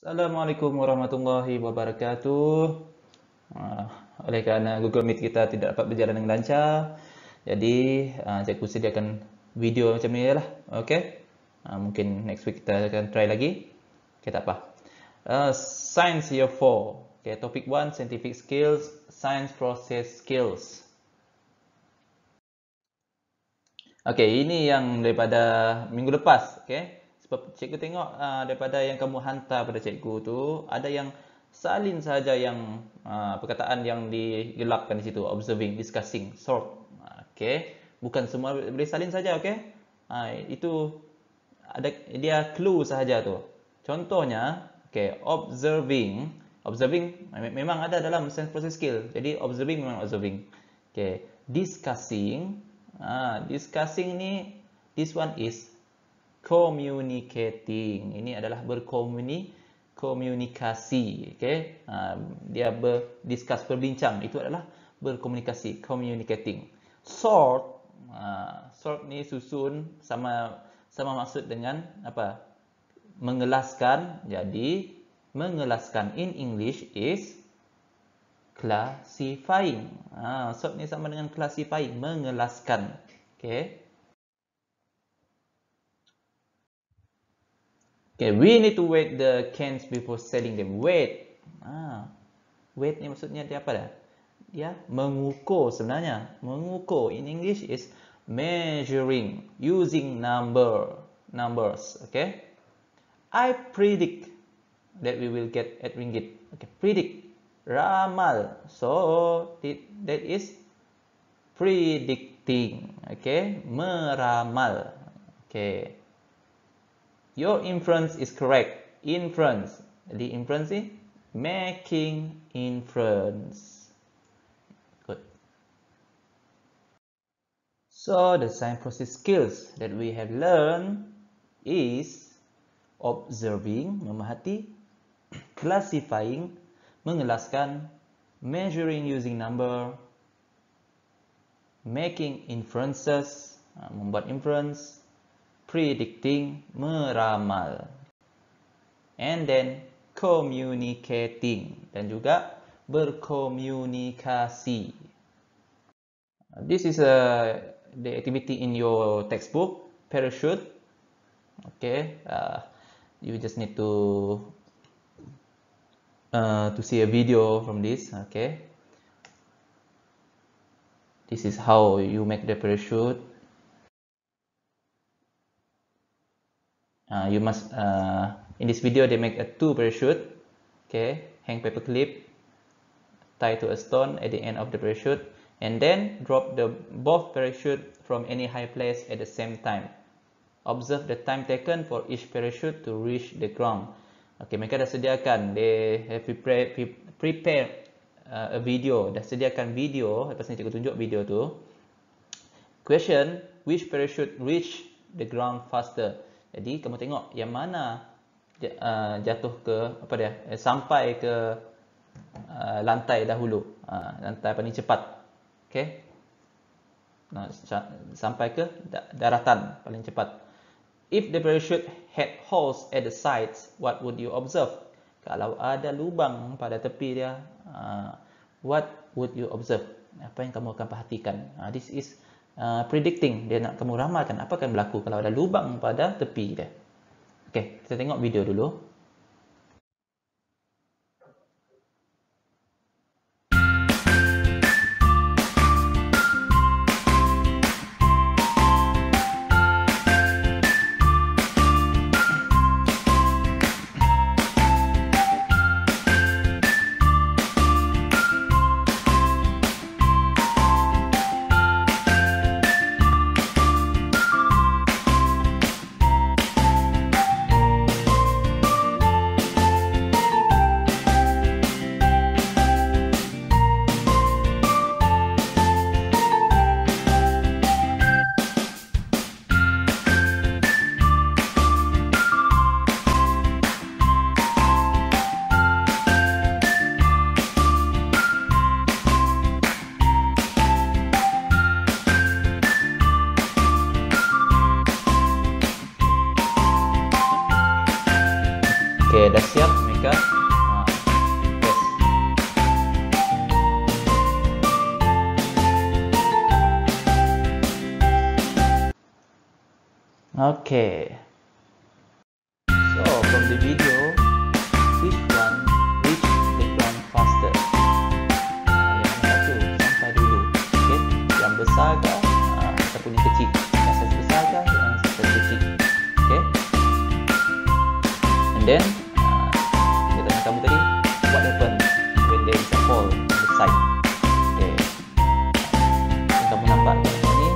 Assalamualaikum warahmatullahi wabarakatuh. Ah, oleh kerana Google Meet kita tidak dapat berjalan dengan lancar, jadi cikgu ah, sediakan video macam ni lah. Okay? Ah, mungkin next week kita akan try lagi. Okay, tak apa. Science Year 4. Okay, Topic 1, Scientific Skills, Science Process Skills. Okay, ini yang daripada minggu lepas. Okay? Sebab cikgu tengok uh, daripada yang kamu hantar pada cikgu tu, ada yang salin saja yang uh, perkataan yang digelapkan di situ, observing, discussing, sort. Ah, okay. Bukan semua boleh salin saja, okay? Uh, itu ada dia clue saja tu. Contohnya, okay, observing, observing memang ada dalam sense process skill. Jadi observing memang observing. Okay, discussing, ah, uh, discussing ni, this one is communicating. Ini adalah berkomuni, berkomunikasi. Okay. Ha, dia berdiskus, berbincang. Itu adalah berkomunikasi, communicating. Sort. Ha, sort ni susun sama sama maksud dengan apa? Mengelaskan. Jadi, mengelaskan in English is classifying. Ha, sort ni sama dengan classifying. Mengelaskan. Okay. Okay, we need to wait the cans before selling them. Wait. Ah, wait ni maksudnya dia apa dah? Dia ya, mengukur sebenarnya. Mengukur in English is measuring using number numbers. Okay. I predict that we will get at ringgit. Okay, predict. Ramal. So, that is predicting. Okay, meramal. Okay. your inference is correct. Inference. The inference is making inference. Good. So the sign process skills that we have learned is observing, memahati, classifying, mengelaskan, measuring using number, making inferences, uh, membuat inference, predicting, meramal. And then communicating dan juga berkomunikasi. This is a the activity in your textbook parachute. Okay, uh, you just need to uh, to see a video from this. Okay, this is how you make the parachute. uh, you must uh, in this video they make a two parachute okay hang paper clip tie to a stone at the end of the parachute and then drop the both parachute from any high place at the same time observe the time taken for each parachute to reach the ground okay mereka dah sediakan they have prepared prepare uh, a video dah sediakan video lepas ni cikgu tunjuk video tu question which parachute reach the ground faster jadi kamu tengok yang mana uh, jatuh ke apa dia eh, sampai ke uh, lantai dahulu. Uh, lantai paling cepat. Okey. Nah, sampai ke daratan paling cepat. If the parachute had holes at the sides, what would you observe? Kalau ada lubang pada tepi dia, what would you observe? Apa yang kamu akan perhatikan? This is Uh, predicting dia nak kamu ramalkan apa akan berlaku kalau ada lubang pada tepi dia. Okey, kita tengok video dulu. dah siap mereka ah, Okay. kamu nampak yang ini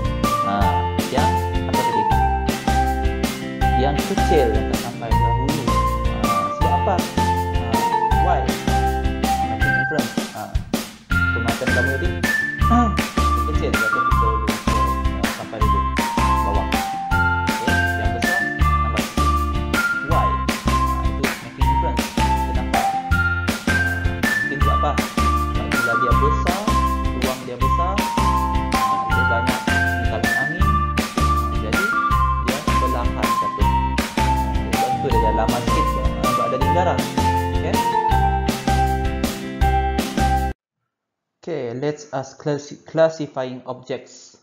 nah yang apa tadi yang kecil yang tak sampai dahulu uh, sebab apa uh, why uh, making difference kamu tadi uh, kecil kecil Okay, let's ask classi classifying objects.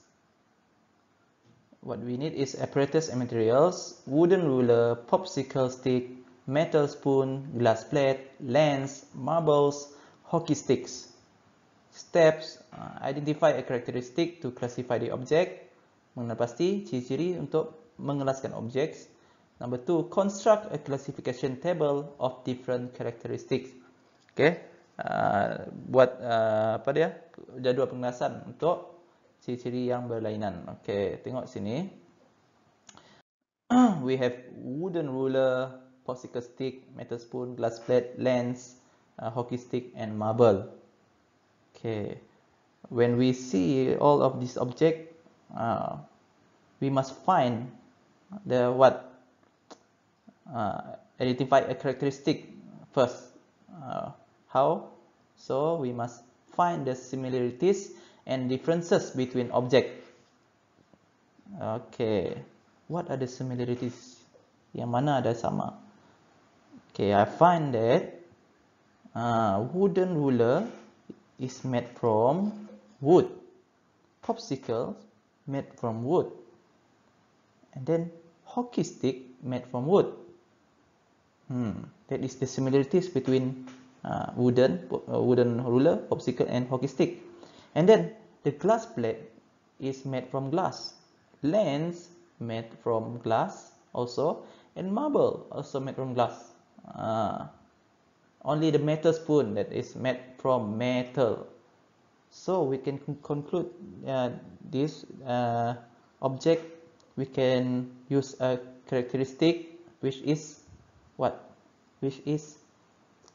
What we need is apparatus and materials, wooden ruler, popsicle stick, metal spoon, glass plate, lens, marbles, hockey sticks. Steps, uh, identify a characteristic to classify the object. Mengenal pasti ciri-ciri untuk mengelaskan objek. Number two, construct a classification table of different characteristics. Okay. Uh, buat uh, apa dia jadual pengelasan untuk ciri-ciri yang berlainan. Okey, tengok sini. We have wooden ruler, popsicle stick, metal spoon, glass plate, lens, uh, hockey stick and marble. Okay. When we see all of these object, uh, we must find the what uh, identify a characteristic first. Uh, how? So we must find the similarities and differences between objects. Okay, what are the similarities? Yang mana ada sama? Okay, I find that uh, wooden ruler is made from wood. Popsicle made from wood. And then hockey stick made from wood. Hmm, that is the similarities between uh, wooden uh, wooden ruler popsicle and hockey stick and then the glass plate is made from glass lens made from glass also and marble also made from glass uh, only the metal spoon that is made from metal so we can conclude uh, this uh, object we can use a characteristic which is what which is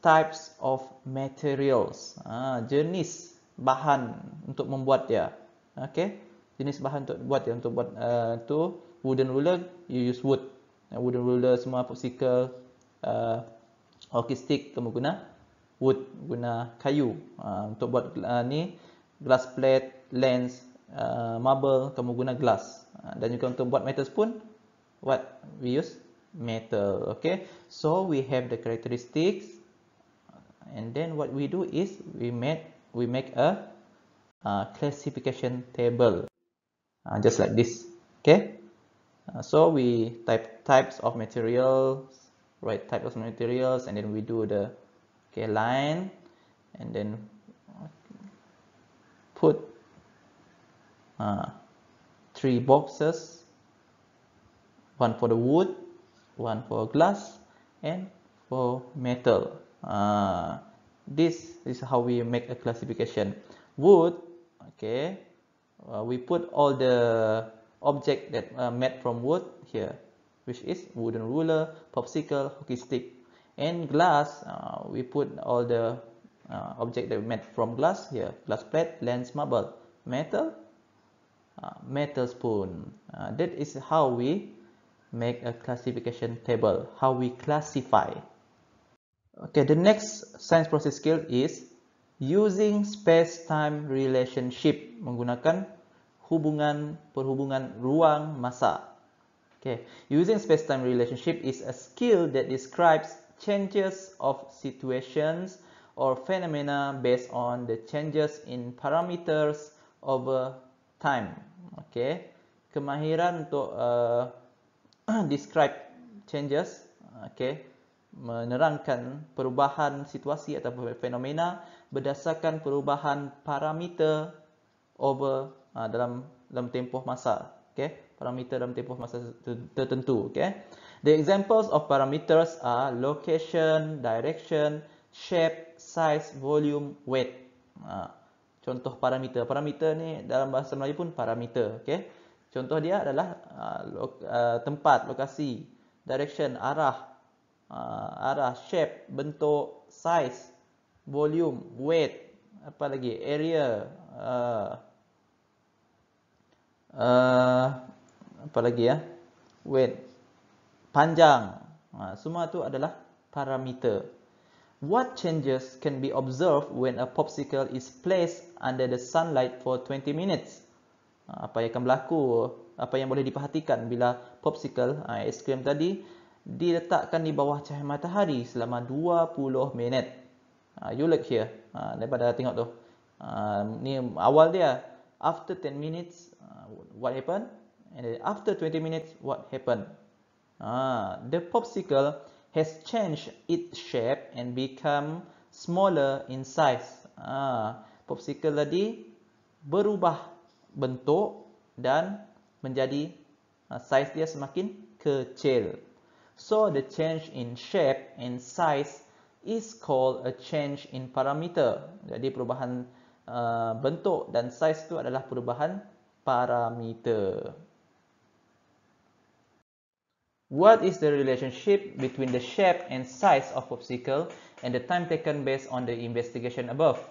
types of materials. Ah, jenis bahan untuk membuat dia. Okay. Jenis bahan untuk buat dia. Untuk buat uh, tu wooden ruler, you use wood. Wooden ruler, semua popsicle, uh, hockey stick, kamu guna wood. Guna kayu. Uh, untuk buat uh, ni, glass plate, lens, uh, marble, kamu guna glass. Uh, dan juga untuk buat metal spoon, what we use? Metal. Okay. So, we have the characteristics. and then what we do is we make we make a classification table uh, just like this okay uh, so we type types of materials right types of materials and then we do the okay line and then put uh, three boxes one for the wood one for glass and for metal Ah, this is how we make a classification. Wood, okay, uh, we put all the object that uh, made from wood here, which is wooden ruler, popsicle, hockey stick, and glass. Uh, we put all the uh, object that made from glass here, glass plate, lens, marble, metal, uh, metal spoon. Uh, that is how we make a classification table, how we classify. Okay, the next science process skill is using space-time relationship menggunakan hubungan perhubungan ruang masa. Okay, using space-time relationship is a skill that describes changes of situations or phenomena based on the changes in parameters over time. Okay, kemahiran untuk uh, describe changes. Okay menerangkan perubahan situasi atau fenomena berdasarkan perubahan parameter over uh, dalam dalam tempoh masa okey parameter dalam tempoh masa tertentu okey the examples of parameters are location direction shape size volume weight uh, contoh parameter parameter ni dalam bahasa Melayu pun parameter okey contoh dia adalah uh, lo uh, tempat lokasi direction arah uh, arah shape, bentuk, size, volume, weight, apa lagi, area, uh, uh, apa lagi ya, weight, panjang, uh, semua itu adalah parameter. What changes can be observed when a popsicle is placed under the sunlight for 20 minutes? Apa yang akan berlaku? Apa yang boleh diperhatikan bila popsicle, ice cream tadi, diletakkan di bawah cahaya matahari selama 20 minit. Ah, you look here. Ah, daripada tengok tu. Ah, ni awal dia. After 10 minutes, what happen And then after 20 minutes, what happened? The popsicle has changed its shape and become smaller in size. Popsicle tadi berubah bentuk dan menjadi size dia semakin Kecil. So the change in shape and size is called a change in parameter. Jadi perubahan uh, bentuk dan size itu adalah perubahan parameter. What is the relationship between the shape and size of popsicle and the time taken based on the investigation above?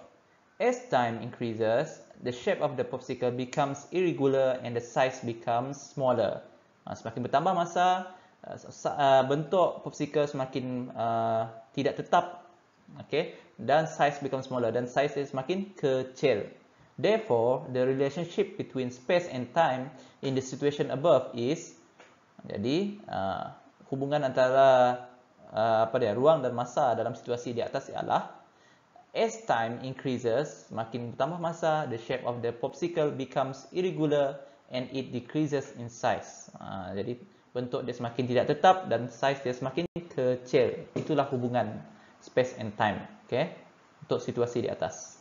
As time increases, the shape of the popsicle becomes irregular and the size becomes smaller. Ha, semakin bertambah masa, Uh, uh, bentuk popsicle semakin uh, tidak tetap okay? dan size become smaller dan size dia semakin kecil. Therefore, the relationship between space and time in the situation above is jadi uh, hubungan antara uh, apa dia ruang dan masa dalam situasi di atas ialah as time increases makin bertambah masa the shape of the popsicle becomes irregular and it decreases in size. Uh, jadi bentuk dia semakin tidak tetap dan saiz dia semakin kecil. Itulah hubungan space and time. Okay? Untuk situasi di atas.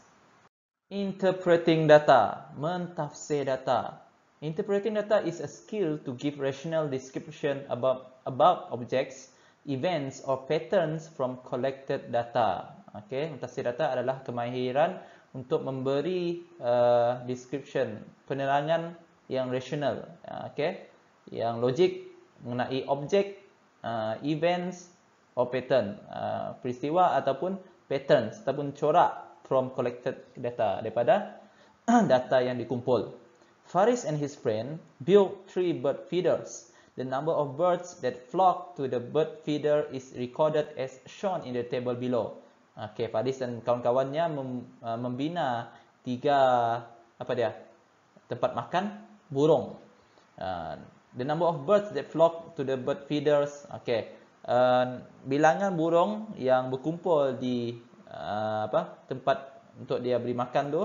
Interpreting data. Mentafsir data. Interpreting data is a skill to give rational description about, about objects, events or patterns from collected data. Okay? Mentafsir data adalah kemahiran untuk memberi uh, description, penerangan yang rasional, uh, okay? yang logik mengenai objek, uh, events or pattern, uh, peristiwa ataupun pattern ataupun corak from collected data daripada data yang dikumpul. Faris and his friend built three bird feeders. The number of birds that flock to the bird feeder is recorded as shown in the table below. Okay, Faris dan kawan-kawannya mem, uh, membina tiga apa dia tempat makan burung. Uh, the number of birds that flock to the bird feeders. Okay. Uh, bilangan burung yang berkumpul di uh, apa tempat untuk dia beri makan tu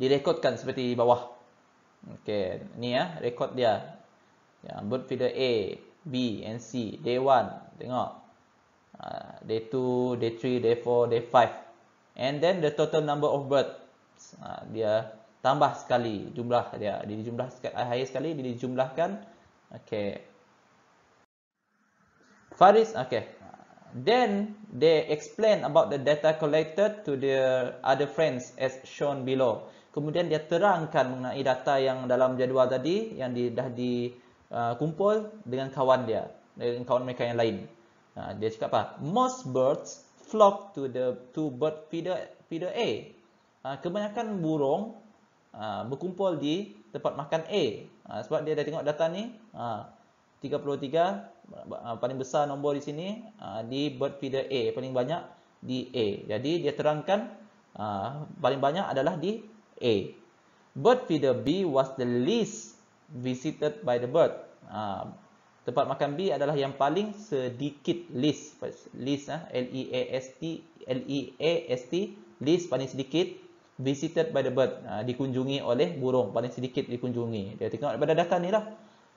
direkodkan seperti di bawah. Okey, ni ya, rekod dia. Ya, bird feeder A, B and C. Day 1, tengok. Uh, day 2, day 3, day 4, day 5. And then the total number of birds. Uh, dia tambah sekali jumlah dia jadi jumlah akhir sekali dia dijumlahkan okey Faris okey then they explain about the data collected to their other friends as shown below kemudian dia terangkan mengenai data yang dalam jadual tadi yang di, dah dikumpul uh, dengan kawan dia dengan kawan mereka yang lain uh, dia cakap apa most birds flock to the to bird feeder feeder A uh, kebanyakan burung Ha, berkumpul di tempat makan A ha, sebab dia dah tengok data ni ha, 33 ha, paling besar nombor di sini ha, di bird feeder A paling banyak di A jadi dia terangkan ha, paling banyak adalah di A bird feeder B was the least visited by the bird ha, tempat makan B adalah yang paling sedikit least, list ha, L E A S T L E A S T list paling sedikit visited by the bird. Ha, dikunjungi oleh burung. Paling sedikit dikunjungi. Dia tengok daripada data ni lah.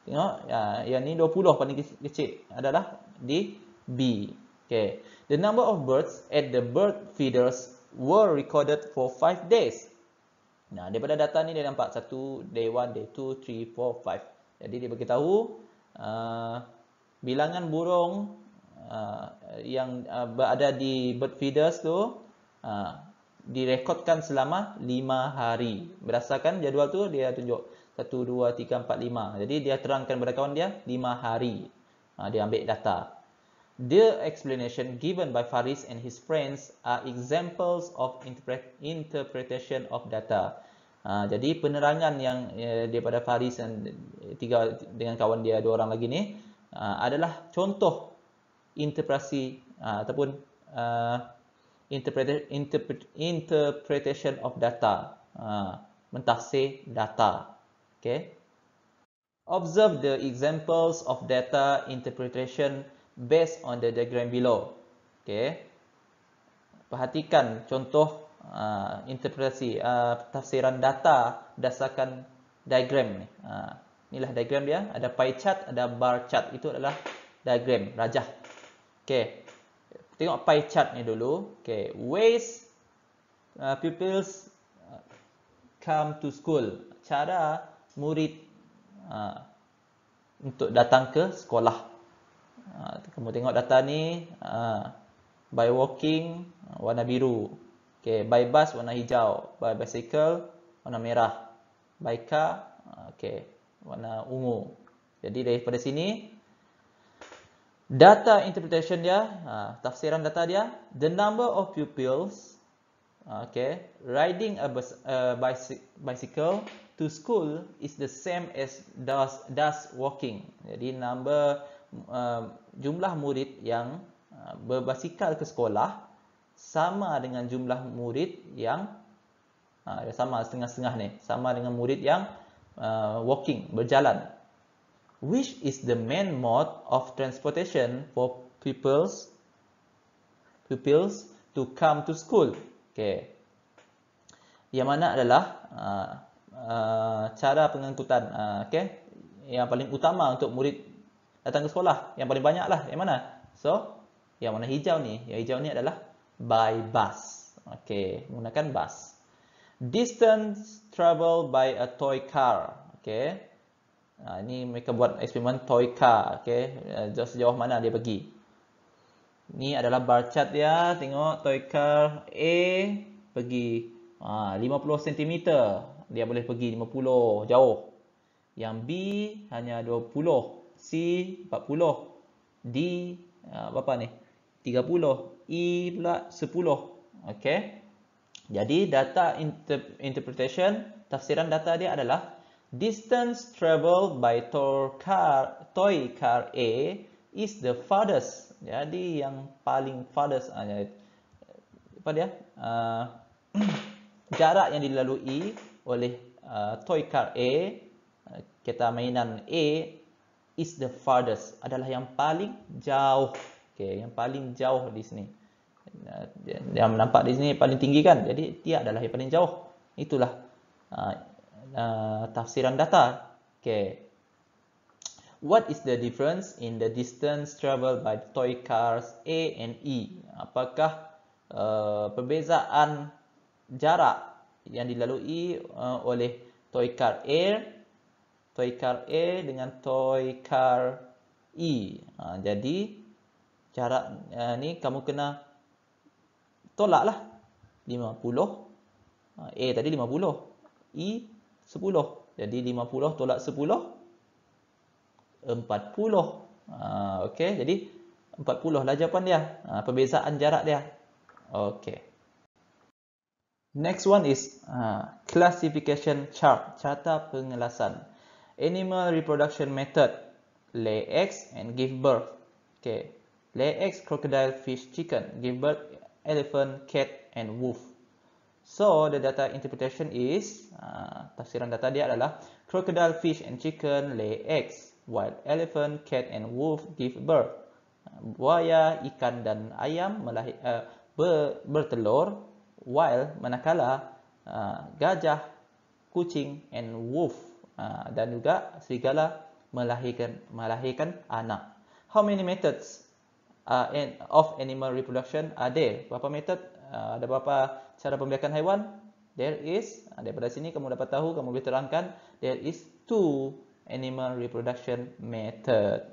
Tengok. Ha, yang ni 20 paling kecil adalah di B. Okay. The number of birds at the bird feeders were recorded for 5 days. Nah, daripada data ni dia nampak 1, day 1, day 2, 3, 4, 5. Jadi dia beritahu uh, bilangan burung uh, yang uh, berada di bird feeders tu uh, direkodkan selama 5 hari. Berdasarkan jadual tu dia tunjuk 1 2 3 4 5. Jadi dia terangkan kepada kawan dia 5 hari. Ha, dia ambil data. The explanation given by Faris and his friends are examples of interpret interpretation of data. Ha, jadi penerangan yang eh, daripada Faris dan tiga dengan kawan dia dua orang lagi ni uh, adalah contoh interpretasi uh, ataupun ha, interpretation of data ha, mentafsir data Okay. observe the examples of data interpretation based on the diagram below Okay. perhatikan contoh uh, interpretasi uh, tafsiran data berdasarkan diagram ni uh, inilah diagram dia ada pie chart ada bar chart itu adalah diagram rajah Okay tengok pie chart ni dulu. Okay, ways uh, pupils uh, come to school. Cara murid uh, untuk datang ke sekolah. Uh, kamu tengok data ni. Uh, by walking, uh, warna biru. Okay, by bus, warna hijau. By bicycle, warna merah. By car, uh, okay, warna ungu. Jadi daripada sini, data interpretation dia, uh, tafsiran data dia, the number of pupils, okay, riding a bus, uh, bicycle to school is the same as does does walking. Jadi number uh, jumlah murid yang uh, berbasikal ke sekolah sama dengan jumlah murid yang uh, sama setengah-setengah ni, sama dengan murid yang uh, walking, berjalan which is the main mode of transportation for pupils pupils to come to school Okay, yang mana adalah uh, uh, cara pengangkutan uh, okey yang paling utama untuk murid datang ke sekolah yang paling banyak lah yang mana so yang mana hijau ni yang hijau ni adalah by bus Okay, menggunakan bus distance travel by a toy car Okay. Ha, ini mereka buat eksperimen toy car. Okay. Ha, jauh Sejauh mana dia pergi. Ini adalah bar chart dia. Tengok toy car A pergi ha, 50 cm. Dia boleh pergi 50 jauh. Yang B hanya 20. C 40. D ha, apa ni? 30. E pula 10. Okay. Jadi data interpretation, tafsiran data dia adalah distance traveled by car, toy car A is the farthest. Jadi yang paling farthest ah, ya. apa dia? Uh, jarak yang dilalui oleh uh, toy car A kita mainan A is the farthest adalah yang paling jauh. Okay, yang paling jauh di sini. Yang nampak di sini paling tinggi kan? Jadi dia adalah yang paling jauh. Itulah uh, tafsiran data. Okay. What is the difference in the distance travelled by toy cars A and E? Apakah uh, perbezaan jarak yang dilalui uh, oleh toy car A, toy car A dengan toy car E? Uh, jadi jarak uh, ni kamu kena tolak lah. 50. Uh, A tadi 50, E 10. Jadi 50 tolak 10 40. Ha, okey, jadi 40 lah jawapan dia. Ha, perbezaan jarak dia. Okey. Next one is ha, classification chart, carta pengelasan. Animal reproduction method. Lay eggs and give birth. Okey. Lay eggs crocodile, fish, chicken. Give birth elephant, cat and wolf. So, the data interpretation is, uh, tafsiran data dia adalah, crocodile, fish and chicken lay eggs, while elephant, cat and wolf give birth. Buaya, ikan dan ayam melahir, uh, ber, bertelur, while manakala uh, gajah, kucing and wolf, uh, dan juga serigala melahirkan, melahirkan anak. How many methods uh, of animal reproduction are there? Berapa method? uh, ada apa cara pembiakan haiwan there is uh, daripada sini kamu dapat tahu kamu boleh terangkan there is two animal reproduction method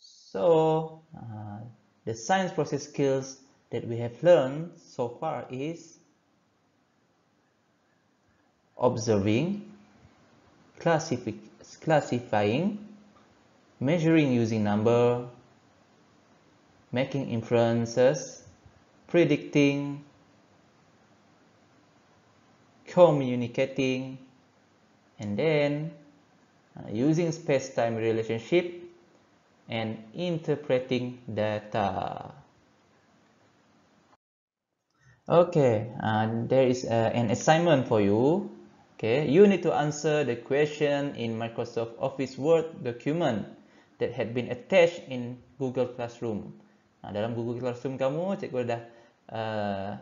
so uh, the science process skills that we have learned so far is observing classific classifying measuring using number making inferences predicting, communicating, and then uh, using space-time relationship and interpreting data. Okay, uh, there is uh, an assignment for you. Okay, you need to answer the question in Microsoft Office Word document that had been attached in Google Classroom. Nah, dalam Google Classroom kamu, cikgu dah Uh,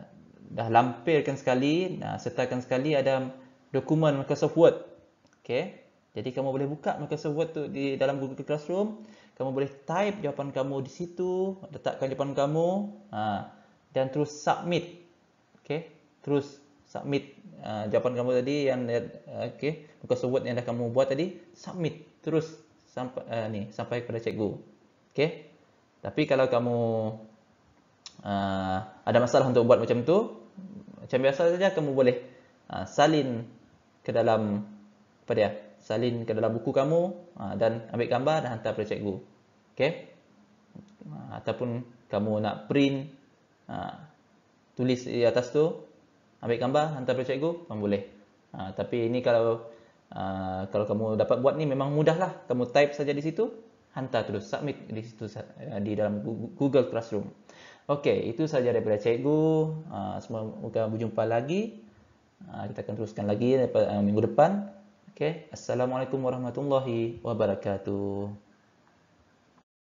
dah lampirkan sekali, nah sertakan sekali ada dokumen Microsoft Word. Okay. Jadi kamu boleh buka Microsoft Word tu di dalam Google Classroom. Kamu boleh type jawapan kamu di situ, letakkan jawapan kamu, uh, dan terus submit. Okay. Terus submit uh, jawapan kamu tadi yang uh, eh, okay. Microsoft Word yang dah kamu buat tadi, submit terus sampai uh, eh, ni sampai kepada cikgu. Okay. Tapi kalau kamu uh, ada masalah untuk buat macam tu macam biasa saja kamu boleh ha, salin ke dalam apa dia salin ke dalam buku kamu ha, dan ambil gambar dan hantar kepada cikgu okey ha, ataupun kamu nak print ha, tulis di atas tu ambil gambar hantar kepada cikgu kamu boleh ha, tapi ini kalau Uh, kalau kamu dapat buat ni memang mudahlah. Kamu type saja di situ, hantar terus submit di situ ha, di dalam Google Classroom. Okey, itu sahaja daripada cikgu. Ah, Semoga berjumpa lagi. Ah, kita akan teruskan lagi daripada ah, minggu depan. Okey, Assalamualaikum warahmatullahi wabarakatuh.